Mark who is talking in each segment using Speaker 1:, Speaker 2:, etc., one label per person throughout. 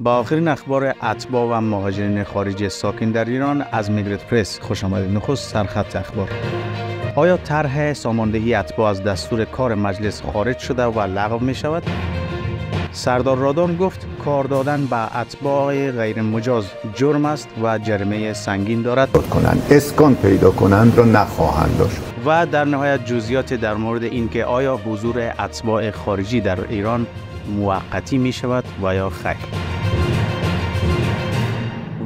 Speaker 1: با آخرین اخبار اتباع و مهاجرین خارجی ساکن در ایران از میگرت پرس خوش آمدید نخست سرخط اخبار آیا طرح ساماندهی اتباع از دستور کار مجلس خارج شده و لغو می شود؟ سردار رادان گفت کار دادن به اتباع غیر مجاز جرم است و جرمه سنگین دارد کنند
Speaker 2: اسکان پیدا کنند را نخواهند داشت
Speaker 1: و در نهایت جزئیات در مورد اینکه آیا حضور اتباع خارجی در ایران موقتی می شود و یا خیر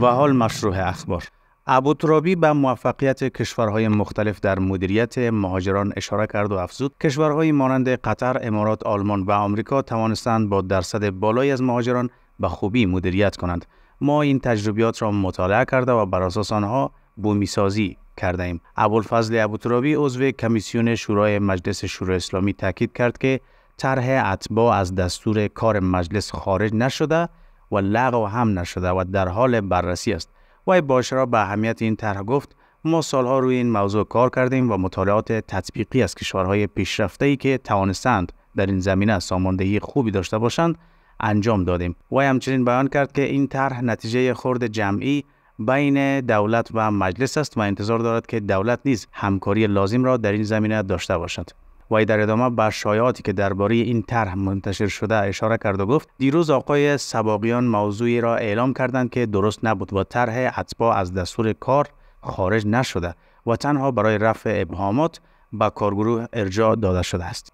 Speaker 1: و حال مشروع اخبار ابوترابی به موفقیت کشورهای مختلف در مدیریت مهاجران اشاره کرد و افزود کشورهای مانند قطر، امارات، آلمان و آمریکا توانستند با درصد بالایی از مهاجران به خوبی مدیریت کنند. ما این تجربیات را مطالعه کرده و بر اساس آنها بومی سازی کرده ایم. ابوالفضل ابوترابی عضو کمیسیون شورای مجلس شورای اسلامی تاکید کرد که طرح اتباع از دستور کار مجلس خارج نشده و لغو هم نشده و در حال بررسی است وای باشرا به اهمیت این طرح گفت ما سالها روی این موضوع کار کردیم و مطالعات تطبیقی از کشورهای پیشرفته ای که توانستند در این زمینه ساماندهی خوبی داشته باشند انجام دادیم و همچنین بیان کرد که این طرح نتیجه خرد جمعی بین دولت و مجلس است و انتظار دارد که دولت نیز همکاری لازم را در این زمینه داشته باشد وی در ادامه به شایعاتی که درباره این طرح منتشر شده اشاره کرد و گفت دیروز آقای سباقیان موضوعی را اعلام کردند که درست نبود و طرح اتباع از دستور کار خارج نشده و تنها برای رفع ابهامات به کارگروه ارجاع داده شده است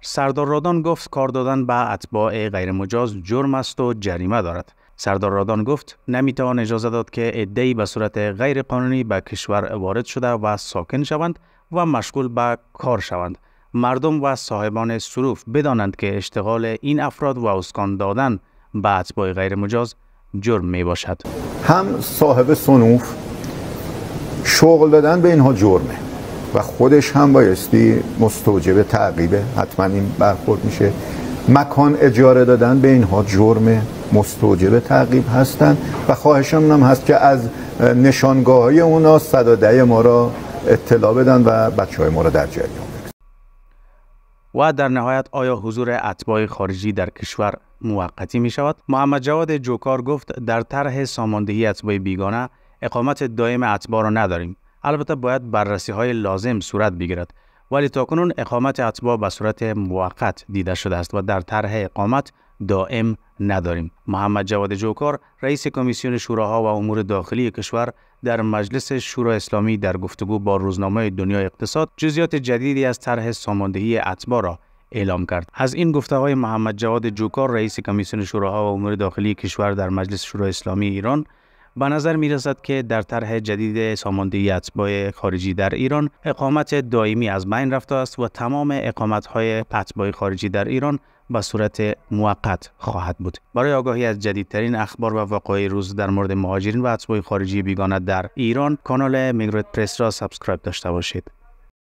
Speaker 1: سردار رادان گفت کار دادن به اطباع غیرمجاز جرم است و جریمه دارد سردار رادان گفت نمیتوان اجازه داد که ای به صورت غیرقانونی به کشور وارد شده و ساکن شوند و مشغول به کار شوند مردم و صاحبان صروف بدانند که اشتغال این افراد و اسکان دادن به اتباع غیر مجاز جرم می باشد
Speaker 2: هم صاحب صنوف شغل دادن به اینها جرمه و خودش هم بایستی مستوجب تعقیبه حتما این برخورد میشه مکان اجاره دادن به اینها جرم مستوجب تعقیب هستند و خواهشم هم هست که از نشانگاه های اونا صداده ما را اطلاع بدن و بچه های ما را در جریان
Speaker 1: و در نهایت آیا حضور اتباع خارجی در کشور موقتی می شود؟ محمد جواد جوکار گفت در طرح ساماندهی اتباع بیگانه اقامت دائم اتباع را نداریم البته باید بررسی های لازم صورت بگیرد ولی تاکنون اقامت اتباع به صورت موقت دیده شده است و در طرح اقامت دائم نداریم محمد جواد جوکار رئیس کمیسیون شوراها و امور داخلی کشور در مجلس شورا اسلامی در گفتگو با روزنامه دنیا اقتصاد جزیات جدیدی از طرح ساماندهی اتباع را اعلام کرد از این گفته های محمد جواد جوکار رئیس کمیسیون شوراها و امور داخلی کشور در مجلس شورا اسلامی ایران به نظر می رسد که در طرح جدید ساماندهی اتباع خارجی در ایران اقامت دائمی از بین رفته است و تمام اقامت های اتباع خارجی در ایران به صورت موقت خواهد بود برای آگاهی از جدیدترین اخبار و وقایع روز در مورد مهاجرین و اتباع خارجی بیگانه در ایران کانال میگرد پرس را سابسکرایب داشته باشید